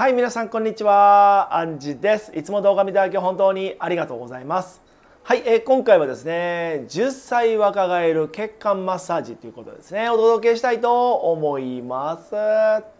はい皆さんこんにちはアンジですいつも動画見ていただき本当にありがとうございますはい、えー、今回はですね10歳若返る血管マッサージということですねお届けしたいと思います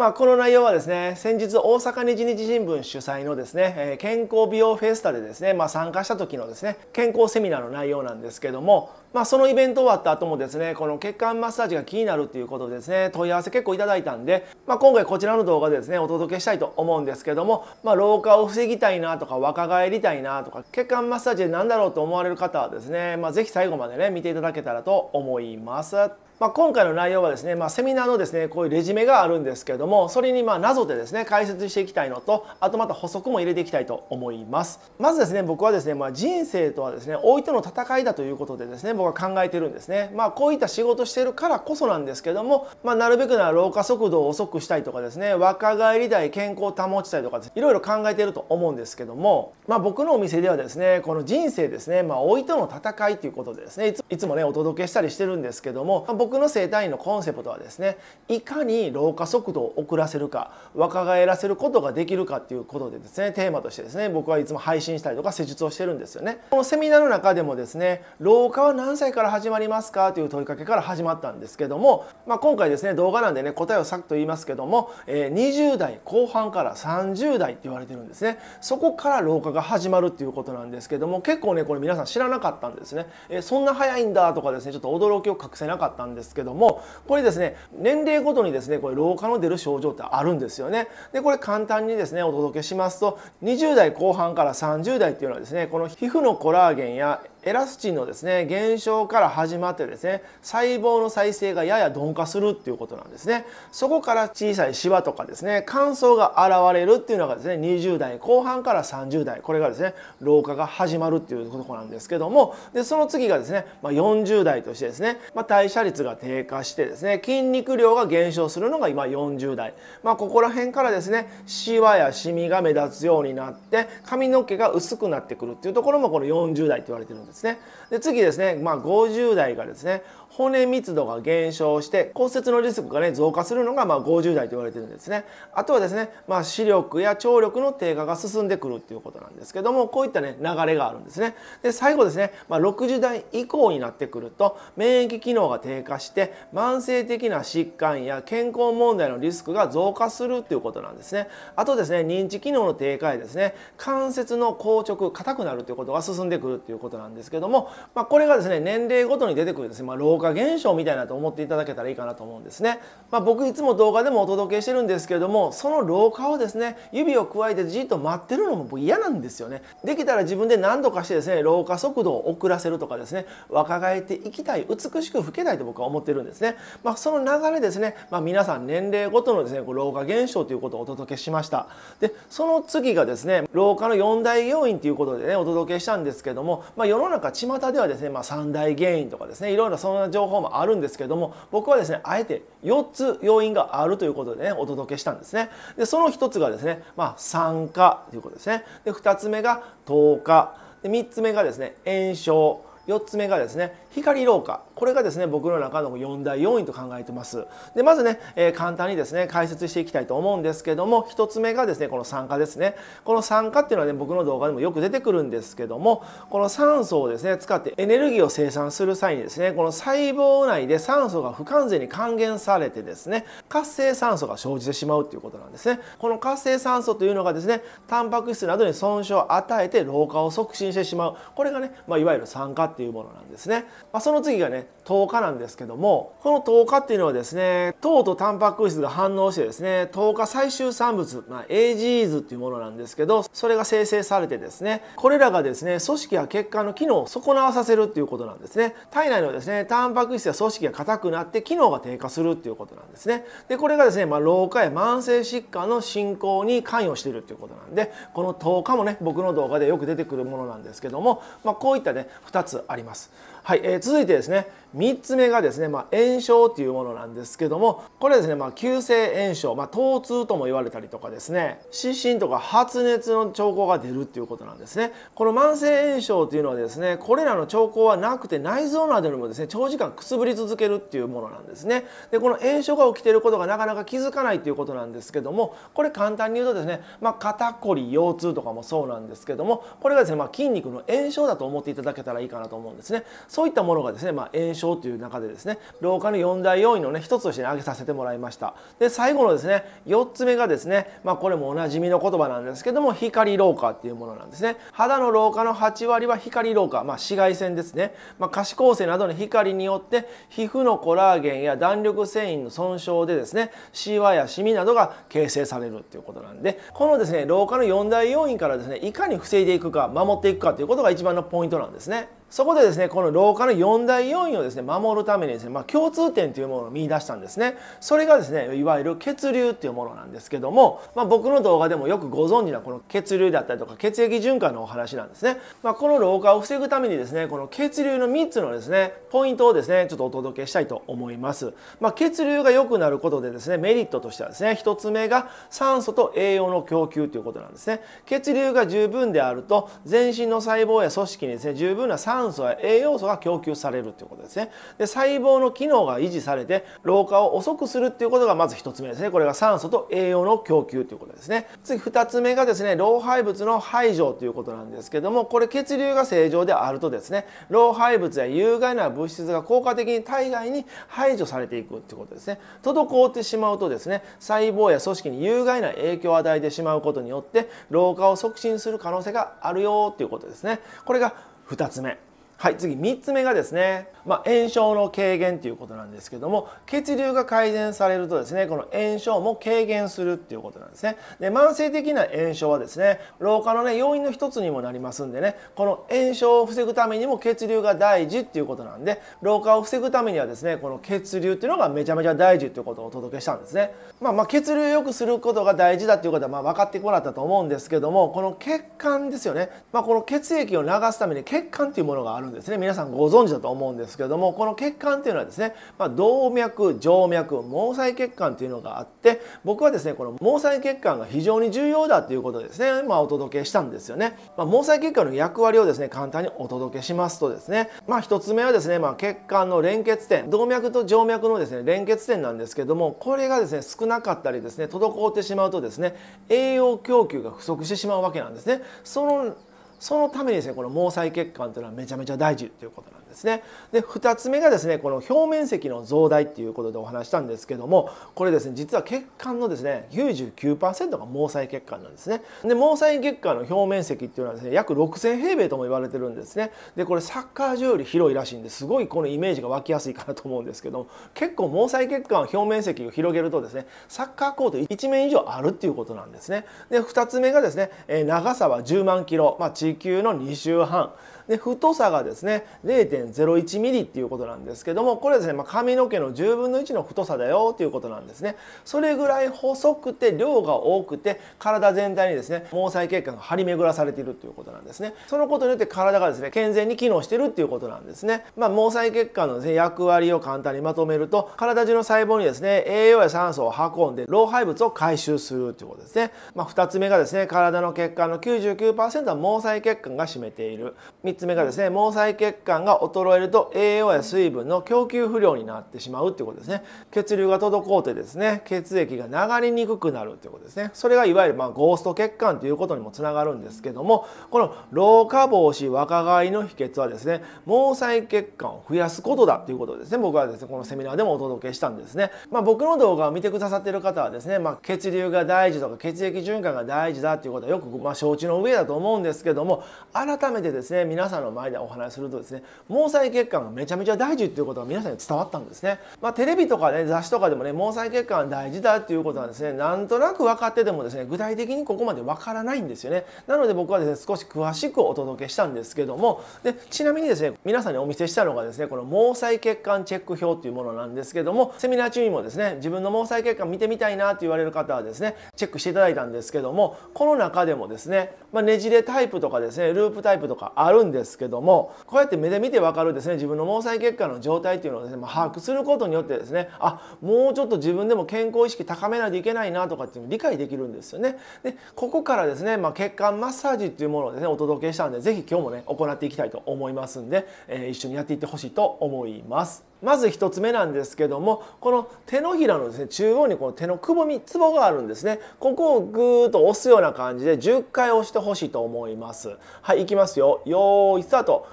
まあ、この内容はですね先日大阪日日新聞主催のですね、え健康美容フェスタでですね、まあ、参加した時のですね健康セミナーの内容なんですけども、まあ、そのイベント終わった後もですねこの血管マッサージが気になるということでですね問い合わせ結構いただいたんで、まあ、今回こちらの動画でですねお届けしたいと思うんですけども、まあ、老化を防ぎたいなとか若返りたいなとか血管マッサージで何だろうと思われる方はですね、まあ、是非最後までね見ていただけたらと思います。まあ、今回の内容はですね、まあ、セミナーのですねこういうレジュメがあるんですけどもそれにまあなぞでですね解説していきたいのとあとまた補足も入れていきたいと思いますまずですね僕はですね、まあ、人生とはですね老いとの戦いだということでですね僕は考えてるんですねまあこういった仕事してるからこそなんですけども、まあ、なるべくなら老化速度を遅くしたいとかですね若返りたい健康を保ちたいとか、いろいろ考えてると思うんですけども、まあ、僕のお店ではですねこの人生ですね、まあ、老いとの戦いということでですねいつもねお届けしたりしてるんですけども、まあ、僕僕の整体院のコンセプトはですねいかに老化速度を遅らせるか若返らせることができるかっていうことでですねテーマとしてですね僕はいつも配信したりとか施術をしてるんですよねこのセミナーの中でもですね老化は何歳から始まりますかという問いかけから始まったんですけども、まあ、今回ですね動画なんでね答えをさっと言いますけども、え20代後半から30代って言われてるんですねそこから老化が始まるっていうことなんですけども結構ねこれ皆さん知らなかったんですね、えそんな早いんだとかですねちょっと驚きを隠せなかったんですですけどもこれですね年齢ごとにですねこれ老化の出る症状ってあるんですよね。でこれ簡単にですねお届けしますと20代後半から30代っていうのはですねこの皮膚のコラーゲンやエラスチンのですね減少から始まってですね細胞の再生がやや鈍化するっていうことなんですねそこから小さいシワとかですね乾燥が現れるっていうのがですね20代後半から30代これがですね老化が始まるっていうとこなんですけどもでその次がですね、まあ、40代としてですね、まあ、代謝率が低下してですね筋肉量が減少するのが今40代、まあ、ここら辺からですねシワやシミが目立つようになって髪の毛が薄くなってくるっていうところもこの40代と言われてるんですですね。で次ですね、まあ、50代がですね骨密度が減少して骨折のリスクがね増加するのがまあ50代と言われてるんですね。あとはですね、まあ、視力や聴力の低下が進んでくるっていうことなんですけどもこういったね流れがあるんですね。で最後ですね、まあ、60代以降になってくると免疫機能が低下して慢性的な疾患や健康問題のリスクが増加するっていうことなんですね。あとですね認知機能の低下やですね関節の硬直硬くなるということが進んでくるっていうことなんですですけども、まあ、これがですね年齢ごとに出てくるですね、まあ、老化現象みたいなと思っていただけたらいいかなと思うんですね、まあ、僕いつも動画でもお届けしてるんですけどもその老化をですね指を加えてじっと待ってるのも僕嫌なんですよねできたら自分で何度かしてですね老化速度を遅らせるとかですね若返っていきたい美しく老けたいと僕は思ってるんですね、まあ、その流れですね、まあ、皆さん年齢ごとのですね老化現象ということをお届けしましたでその次がですね老化の4大要因ということでねお届けしたんですけども、まあ、世のの中巷ではですね、まあ、3大原因とかですねいろいろそんな情報もあるんですけども僕はですねあえて4つ要因があるということでねお届けしたんですねでその1つがですね、まあ、酸化ということですねで2つ目が糖化で3つ目がですね炎症4つ目がですね光老化これがですね僕の中の4大要因と考えてますでまずね、えー、簡単にですね解説していきたいと思うんですけども1つ目がですねこの酸化ですねこの酸化っていうのはね僕の動画でもよく出てくるんですけどもこの酸素をですね使ってエネルギーを生産する際にですねこの細胞内で酸素が不完全に還元されてですね活性酸素が生じてしまうっていうことなんですねこの活性酸素というのがですねタンパク質などに損傷を与えて老化を促進してしまうこれがね、まあ、いわゆる酸化っていうものなんですねまあ、その次がね糖化なんですけどもこの糖化っていうのはですね糖とタンパク質が反応してですね糖化最終産物、まあ、AGEs っていうものなんですけどそれが生成されてですねこれらがですね組織や血管の機能を損なわさせるっていうことなんですね体内のですねタンパク質や組織が硬くなって機能が低下するっていうことなんですねでこれがですね、まあ、老化や慢性疾患の進行に関与しているっていうことなんでこの糖化もね僕の動画でよく出てくるものなんですけども、まあ、こういったね2つあります。はい、えー、続いてですね3つ目がですね、まあ、炎症というものなんですけどもこれですね、まあ、急性炎症、まあ、疼痛とも言われたりとかですね湿疹とか発熱の兆候が出るっていうことなんですねこの慢性炎症というのはですねこれらの兆候はなくて内臓などにもですね長時間くすぶり続けるっていうものなんですねでこの炎症が起きていることがなかなか気づかないということなんですけどもこれ簡単に言うとですね、まあ、肩こり腰痛とかもそうなんですけどもこれがですね、まあ、筋肉の炎症だと思っていただけたらいいかなと思うんですねそういったものがですね、まあ、炎症という中でですね老化の4大要因のね一つとして、ね、挙げさせてもらいましたで最後のですね4つ目がですね、まあ、これもおなじみの言葉なんですけども光老化っていうものなんですね肌の老化の8割は光老化、まあ、紫外線ですね、まあ、可視光線などの光によって皮膚のコラーゲンや弾力繊維の損傷でですねシワやシミなどが形成されるっていうことなんでこのですね老化の4大要因からですねいかに防いでいくか守っていくかということが一番のポイントなんですね。そこでですねこの老化の4大要因をですね守るためにですね、まあ、共通点というものを見出したんですねそれがですねいわゆる血流っていうものなんですけども、まあ、僕の動画でもよくご存知なこの血流だったりとか血液循環のお話なんですね、まあ、この老化を防ぐためにですねこの血流の3つのですねポイントをですねちょっとお届けしたいと思います、まあ、血流が良くなることでですねメリットとしてはですね1つ目が酸素と栄養の供給ということなんですね血流が十分であると全身の細胞や組織にですね十分な酸酸素や栄養素が供給されるということですねで細胞の機能が維持されて老化を遅くするっていうことがまず1つ目ですねこれが酸素と栄養の供給ということですね次2つ目がですね老廃物の排除ということなんですけどもこれ血流が正常であるとですね老廃物や有害な物質が効果的に体外に排除されていくってことですね滞ってしまうとですね細胞や組織に有害な影響を与えてしまうことによって老化を促進する可能性があるよっていうことですねこれが2つ目はい次3つ目がですね、まあ、炎症の軽減ということなんですけども血流が改善されるとですねこの炎症も軽減するっていうことなんですねで慢性的な炎症はですね老化のね要因の一つにもなりますんでねこの炎症を防ぐためにも血流が大事っていうことなんで老化を防ぐためにはですねこの血流っていうのがめちゃめちゃ大事っていうことをお届けしたんですね、まあ、まあ血流を良くすることが大事だっていうことはま分かってこらったと思うんですけどもこの血管ですよね、まあ、この血液を流すために血管っていうものがあるですね皆さんご存知だと思うんですけどもこの血管っていうのはですね、まあ、動脈静脈毛細血管というのがあって僕はですねこの毛細血管が非常に重要だということですね、まあ、お届けしたんですよね、まあ、毛細血管の役割をですね簡単にお届けしますとですね、まあ、1つ目はですね、まあ、血管の連結点動脈と静脈のですね連結点なんですけどもこれがですね少なかったりですね滞ってしまうとですね栄養供給が不足してしまうわけなんですねそのそのためにですねこの毛細血管というのはめちゃめちゃ大事ということなんですね。で2つ目がですねこの表面積の増大っていうことでお話したんですけどもこれですね実は血管のですね99%が毛細血管なんですね。で毛細血管の表面積っていうのはですね約6000平米とも言われてるんですね。でこれサッカー場より広いらしいんですごいこのイメージが湧きやすいかなと思うんですけども結構毛細血管表面積を広げるとですねサッカーコート1面以上あるっていうことなんですね。で2つ目がですね長さは10万キロ、まあ時給の2週半で太さがですね 0.01mm っていうことなんですけどもこれですね、まあ、髪の毛の10分の1の太さだよっていうことなんですねそれぐらい細くて量が多くて体全体にですね毛細血管が張り巡らされているということなんですねそのことによって体がですね健全に機能してるっていうことなんですね、まあ、毛細血管のです、ね、役割を簡単にまとめると体中の細胞にですね栄養や酸素を運んで老廃物を回収するということですね、まあ、2つ目がですね体の血管の99%は毛細血管が占めている3つ目がですね毛細血管が衰えると栄養や水分の供給不良になってしまうっていうことですね血流が滞ってですね血液が流れにくくなるっていうことですねそれがいわゆるまゴースト血管ということにもつながるんですけどもこの老化防止若返りの秘訣はですね毛細血管を増やすことだということですね僕はですねこのセミナーでもお届けしたんですねまあ、僕の動画を見てくださってる方はですねまあ、血流が大事とか血液循環が大事だということはよくま承知の上だと思うんですけども改めてですね皆皆さんの前でお話しするとですね毛細血管がめちゃめちゃ大事っていうことが皆さんに伝わったんですね、まあ、テレビとかね雑誌とかでもね毛細血管大事だっていうことはですねなんとなく分かっててもですね具体的にここまで分からないんですよねなので僕はですね少し詳しくお届けしたんですけどもでちなみにですね皆さんにお見せしたのがですねこの毛細血管チェック表というものなんですけどもセミナー中にもですね自分の毛細血管見てみたいなって言われる方はですねチェックしていただいたんですけどもこの中でもですね、まあ、ねじれタイプとかですねループタイプとかあるんですですけどもこうやって目で見てわかるですね自分の毛細血管の状態っていうのをですね、まあ、把握することによってですねあもうちょっと自分でも健康意識高めないといけないなとかっていうの理解できるんですよね。でここからですね、まあ、血管マッサージっていうものをですねお届けしたんで是非今日もね行っていきたいと思いますんで、えー、一緒にやっていってほしいと思います。まず1つ目なんですけどもこの手のひらのですね中央にこの手のくぼみツボがあるんですねここをグーッと押すような感じで10回押してほしいと思いますはいいきますよよーいスタート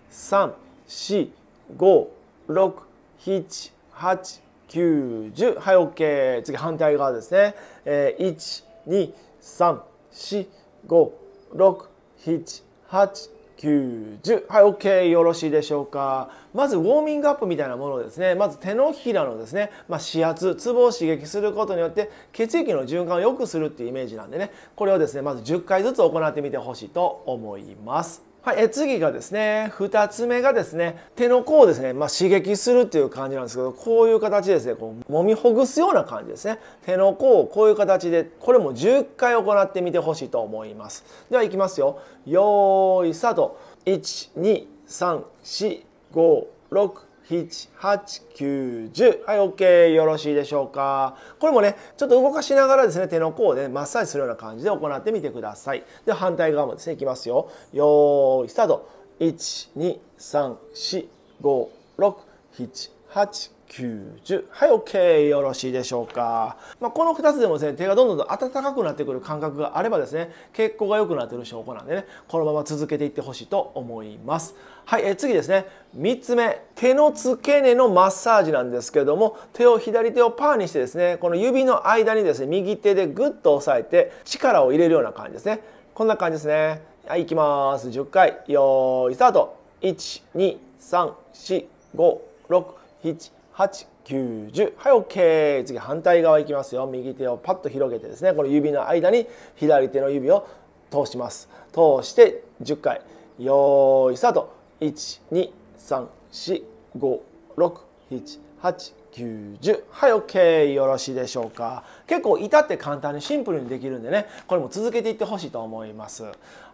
12345678910はい OK 次反対側ですね、えー、1 2 3 4 5 6 7 8 90はい OK よろしいでしょうかまずウォーミングアップみたいなものですねまず手のひらのですね、まあ、指圧ツボを刺激することによって血液の循環を良くするっていうイメージなんでねこれをですねまず10回ずつ行ってみてほしいと思いますはい、え次がですね2つ目がですね手の甲をですね、まあ、刺激するっていう感じなんですけどこういう形ですねこう揉みほぐすような感じですね手の甲をこういう形でこれも10回行ってみてほしいと思いますではいきますよよーいスタート1 2 3 4 5 6、78910はい OK よろしいでしょうかこれもねちょっと動かしながらですね手の甲で、ね、マッサージするような感じで行ってみてくださいで反対側もですねいきますよよーいスタート1 2 3 4 5 6 7 8 90はい OK よろしいでしょうか、まあ、この2つでもですね手がどんどん暖かくなってくる感覚があればですね血行が良くなってる証拠なんでねこのまま続けていってほしいと思いますはいえ次ですね3つ目手の付け根のマッサージなんですけども手を左手をパーにしてですねこの指の間にですね右手でグッと押さえて力を入れるような感じですねこんな感じですねはい行きます10回よーいスタート1 2 3 4 5 6 7はい OK 次反対側いきますよ右手をパッと広げてですねこの指の間に左手の指を通します通して10回よーいスタート1 2 3 4 5 6 7 8 90はい OK よろしいでしょうか結構至って簡単にシンプルにできるんでねこれも続けていってほしいと思います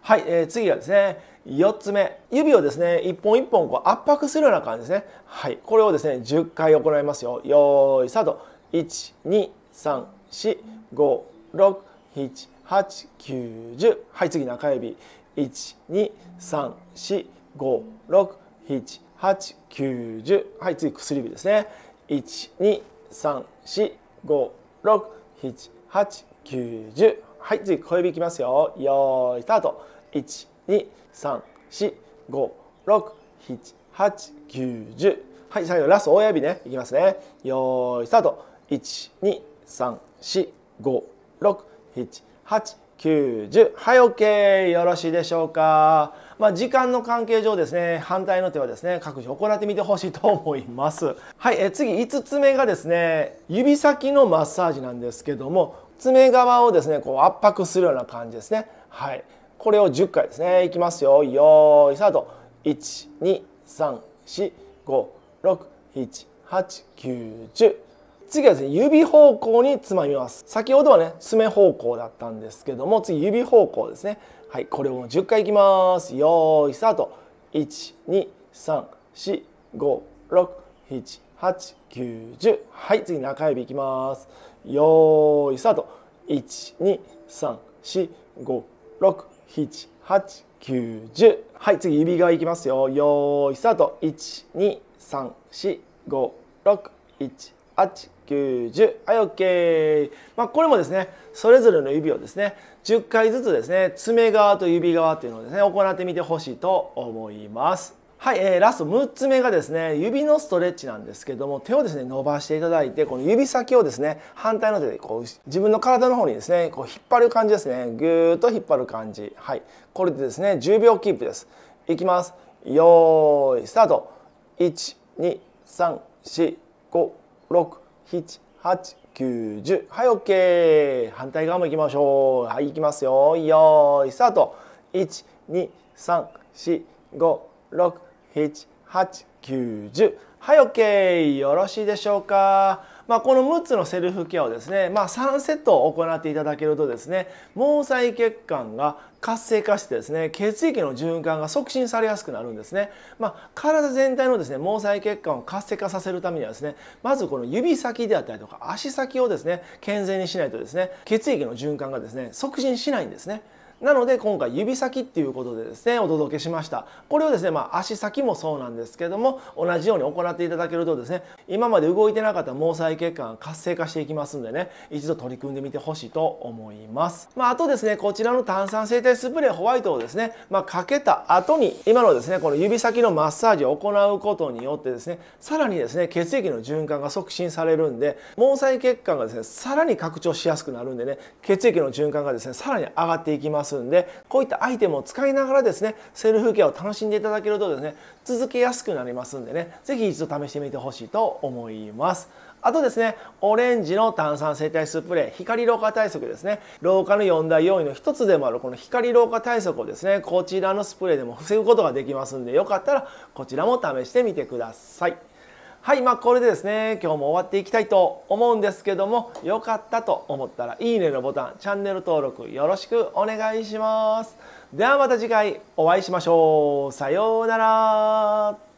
はい、えー、次はですね4つ目指をですね一本一本こう圧迫するような感じですねはいこれをですね10回行いますよよーいスタート12345678910はい次中指12345678910はい次薬指ですね12345678910はい次小指いきますよよーいスタート12345678910はい最後ラスト親指ねいきますねよーいスタート12345678910はい OK よろしいでしょうかまあ、時間の関係上ですね反対の手はですね各自行ってみてほしいと思います。はい、え次5つ目がですね指先のマッサージなんですけども爪側をですねこう圧迫するような感じですね。はい、これを10回ですねいきますよよーいスタート12345678910次はですね指方向につまみます先ほどはね爪方向だったんですけども次指方向ですねはいこれを10回いきますよーいスタート12345678910はい次中指いきますよーいスタート12345678910はい次指側いきますよよーいスタート12345678910 90はい OK、まあ、これもですねそれぞれの指をですね10回ずつですね爪側と指側っていうのをですね行ってみてほしいと思います。はい、えー、ラスト6つ目がですね指のストレッチなんですけども手をですね伸ばしていただいてこの指先をですね反対の手でこう自分の体の方にですねこう引っ張る感じですねぐーっと引っ張る感じはいこれでですね10秒キープですいきますよーいスタート1 2 3 4 5 6 7、8、9、1はい、OK。反対側も行きましょう。はい、行きますよ。よーい、スタート。1、2、3、4、5、6、7、8、9、10。はい、OK。よろしいでしょうか。まあ、この6つのセルフケアをですね、まあ、3セットを行っていただけるとですね毛細血管が活性化してですね血液の循環が促進されやすくなるんですね、まあ、体全体のですね毛細血管を活性化させるためにはですねまずこの指先であったりとか足先をですね健全にしないとですね血液の循環がですね促進しないんですね。なので今回指先っていうことでですねお届けしましたこれをですねまあ足先もそうなんですけども同じように行っていただけるとですね今まで動いてなかった毛細血管活性化していきますんでね一度取り組んでみてほしいと思いますまあ、あとですねこちらの炭酸性体スプレーホワイトをですねまあ、かけた後に今のですねこの指先のマッサージを行うことによってですねさらにですね血液の循環が促進されるんで毛細血管がですねさらに拡張しやすくなるんでね血液の循環がですねさらに上がっていきますますんでこういったアイテムを使いながらですねセルフケアを楽しんでいただけるとですね続けやすくなりますんでね是非一度試してみてほしいと思います。あとですね、オレンジの炭酸生体スプレー、光老化対策ですね。老化の4大要因の1つでもあるこの光老化対策をですね、こちらのスプレーでも防ぐことができますんで、よかったらこちらも試してみてください。はい、まあ、これでですね、今日も終わっていきたいと思うんですけども、良かったと思ったら、いいねのボタン、チャンネル登録よろしくお願いします。ではまた次回お会いしましょう。さようなら。